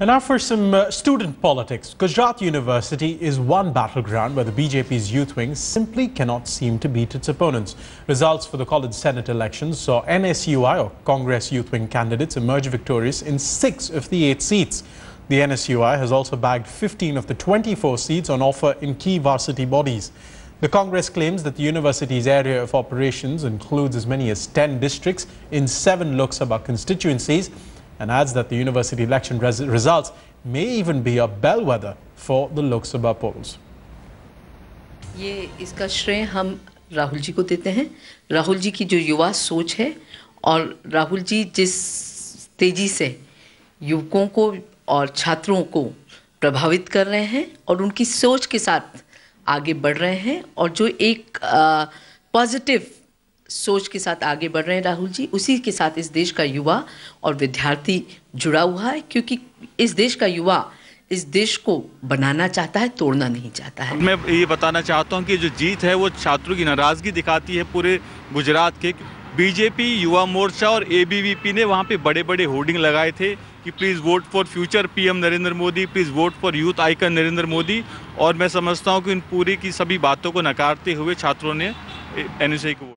And now for some uh, student politics. Gujarat University is one battleground where the BJP's youth wing simply cannot seem to beat its opponents. Results for the college senate elections saw NSUI or Congress youth wing candidates emerge victorious in six of the eight seats. The NSUI has also bagged 15 of the 24 seats on offer in key varsity bodies. The Congress claims that the university's area of operations includes as many as 10 districts in seven Lok Sabha constituencies and adds that the university election res results may even be a bellwether for the Lok Sabha polls. ये इसका श्रेय हम राहुल जी को देते हैं राहुल जी की जो युवा सोच है और राहुल जी जिस तेजी से युवकों को और छात्रों को प्रभावित कर रहे हैं और उनकी सोच के साथ आगे बढ़ रहे हैं और जो एक पॉजिटिव uh, सोच के साथ आगे बढ़ रहे हैं राहुल जी उसी के साथ इस देश का युवा और विद्यार्थी जुड़ा हुआ है क्योंकि इस देश का युवा इस देश को बनाना चाहता है तोड़ना नहीं चाहता है मैं ये बताना चाहता हूँ कि जो जीत है वो छात्रों की नाराज़गी दिखाती है पूरे गुजरात के बीजेपी युवा मोर्चा और एबीवीपी ने वहाँ पे बड़े बड़े होर्डिंग लगाए थे कि please vote for future PM Narendra Modi please vote for youth icon Narendra Modi और मैं समझता हूँ कि इन पूरी की सभी बातों को नकारते हुए छात्रों ने एन को